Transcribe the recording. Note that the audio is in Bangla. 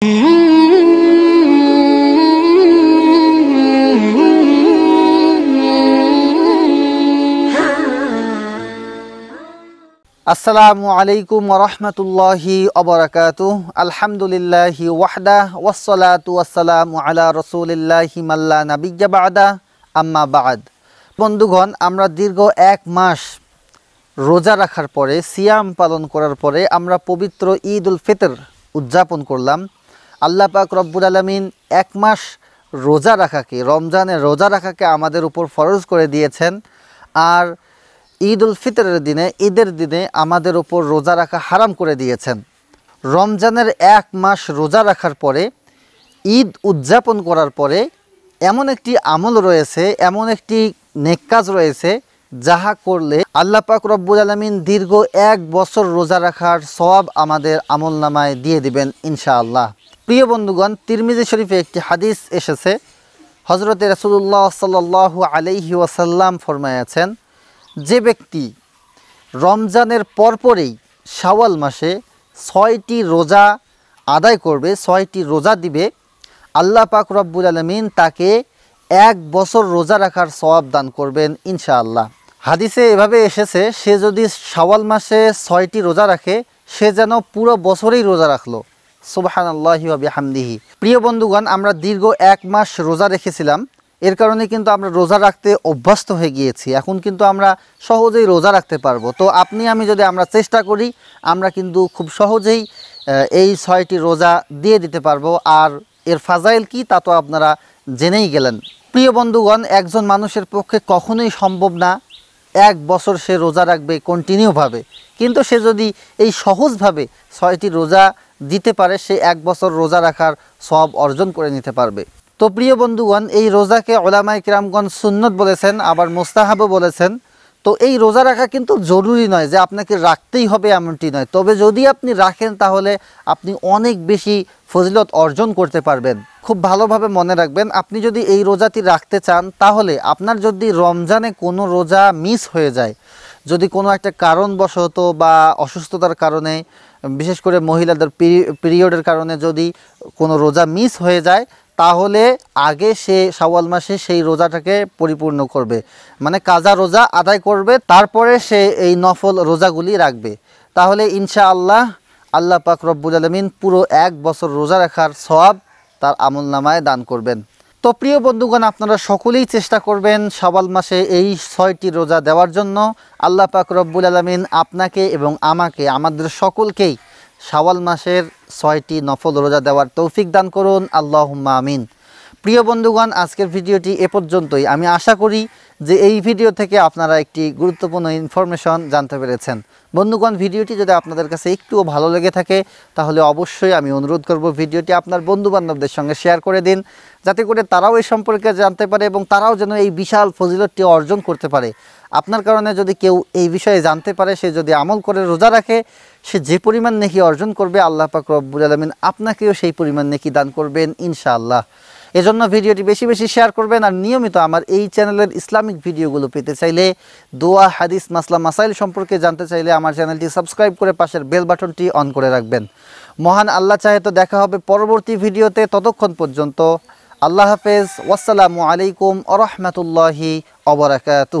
আসসালামু আলাইকুম রহমতুল্লাহি অবরাকাত আলহামদুলিল্লাহি ওয়াহদা ওয়াসলাতু আসসালামু আলা রসুলিল্লাহি মাল্লা বাদা আম্মা বাদ বন্ধুগণ আমরা দীর্ঘ এক মাস রোজা রাখার পরে সিয়াম পালন করার পরে আমরা পবিত্র ঈদ উল ফিতর উদযাপন করলাম আল্লাহ পাক রব্বুল আলমিন এক মাস রোজা রাখাকে রমজানে রোজা রাখাকে আমাদের উপর ফরজ করে দিয়েছেন আর ঈদ উল ফিতরের দিনে ঈদের দিনে আমাদের উপর রোজা রাখা হারাম করে দিয়েছেন রমজানের এক মাস রোজা রাখার পরে ঈদ উদযাপন করার পরে এমন একটি আমল রয়েছে এমন একটি নেককাজ রয়েছে যাহা করলে আল্লাহ পাক রব্বুল আলমিন দীর্ঘ এক বছর রোজা রাখার সব আমাদের আমল নামায় দিয়ে দিবেন ইনশাআল্লাহ প্রিয় বন্ধুগণ তিরমিজি শরীফে একটি হাদিস এসেছে হজরত রসুল্লাহ সাল আলহি ওয়াসাল্লাম ফরমাইয়াছেন যে ব্যক্তি রমজানের পরপরেই শাওয়াল মাসে ছয়টি রোজা আদায় করবে ছয়টি রোজা দিবে আল্লাহ পাক রব্বুল আলমিন তাকে এক বছর রোজা রাখার সবাব দান করবেন ইনশাআল্লাহ হাদিসে এভাবে এসেছে সে যদি শাওয়াল মাসে ছয়টি রোজা রাখে সে যেন পুরো বছরেই রোজা রাখলো সুবাহান আল্লাহিবা বিহামদিহি প্রিয় বন্ধুগণ আমরা দীর্ঘ এক মাস রোজা রেখেছিলাম এর কারণে কিন্তু আমরা রোজা রাখতে অভ্যস্ত হয়ে গিয়েছি এখন কিন্তু আমরা সহজেই রোজা রাখতে পারবো তো আপনি আমি যদি আমরা চেষ্টা করি আমরা কিন্তু খুব সহজেই এই ছয়টি রোজা দিয়ে দিতে পারবো আর এর ফাজাইল কি তা তো আপনারা জেনেই গেলেন প্রিয় বন্ধুগণ একজন মানুষের পক্ষে কখনোই সম্ভব না এক বছর সে রোজা রাখবে কন্টিনিউভাবে কিন্তু সে যদি এই সহজভাবে ছয়টি রোজা দিতে পারে সে এক বছর রোজা রাখার সব অর্জন করে নিতে পারবে তো প্রিয় বন্ধুগণ এই রোজাকে ওলামাই কিরামগণ সুন্নত বলেছেন আবার মোস্তাহাবও বলেছেন তো এই রোজা রাখা কিন্তু জরুরি নয় যে আপনাকে রাখতেই হবে এমনটি নয় তবে যদি আপনি রাখেন তাহলে আপনি অনেক বেশি ফজিলত অর্জন করতে পারবেন খুব ভালোভাবে মনে রাখবেন আপনি যদি এই রোজাটি রাখতে চান তাহলে আপনার যদি রমজানে কোনো রোজা মিস হয়ে যায় যদি কোনো একটা কারণবশত বা অসুস্থতার কারণে বিশেষ করে মহিলাদের পিরিয়ডের কারণে যদি কোনো রোজা মিস হয়ে যায় তাহলে আগে সে শাওয়াল মাসে সেই রোজাটাকে পরিপূর্ণ করবে মানে কাজা রোজা আদায় করবে তারপরে সে এই নফল রোজাগুলি রাখবে তাহলে ইনশা আল্লাহ আল্লাহ পাক রব্বুল আলমিন পুরো এক বছর রোজা রাখার সব তার আমল নামায় দান করবেন তো প্রিয় বন্ধুগণ আপনারা সকলেই চেষ্টা করবেন সাবাল মাসে এই ছয়টি রোজা দেওয়ার জন্য আল্লাহ পাক রব্বুল আলমিন আপনাকে এবং আমাকে আমাদের সকলকেই শাওয়াল মাসের ছয়টি নফল রোজা দেওয়ার তৌফিক দান করুন আল্লাহ আমিন প্রিয় বন্ধুগণ আজকের ভিডিওটি এ পর্যন্তই আমি আশা করি যে এই ভিডিও থেকে আপনারা একটি গুরুত্বপূর্ণ ইনফরমেশন জানতে পেরেছেন বন্ধুগণ ভিডিওটি যদি আপনাদের কাছে একটুও ভালো লেগে থাকে তাহলে অবশ্যই আমি অনুরোধ করব ভিডিওটি আপনার বন্ধুবান্ধবদের সঙ্গে শেয়ার করে দিন যাতে করে তারাও এই সম্পর্কে জানতে পারে এবং তারাও যেন এই বিশাল ফজিলতটি অর্জন করতে পারে আপনার কারণে যদি কেউ এই বিষয়ে জানতে পারে সে যদি আমল করে রোজা রাখে সে যে পরিমাণ নেকি অর্জন করবে আল্লাহ পাক রব্বুল আলমিন আপনাকেও সেই পরিমাণ নেকি দান করবেন ইনশাআল্লাহ এজন্য ভিডিওটি বেশি বেশি শেয়ার করবেন আর নিয়মিত আমার এই চ্যানেলের ইসলামিক ভিডিওগুলো পেতে চাইলে দোয়া হাদিস মাসলা মাসাইল সম্পর্কে জানতে চাইলে আমার চ্যানেলটি সাবস্ক্রাইব করে পাশের বেল বাটনটি অন করে রাখবেন মহান আল্লাহ চাহে তো দেখা হবে পরবর্তী ভিডিওতে ততক্ষণ পর্যন্ত আল্লাহ হাফেজ ওয়াসালামু আলাইকুম আরহামতুল্লাহি অবরাকাতু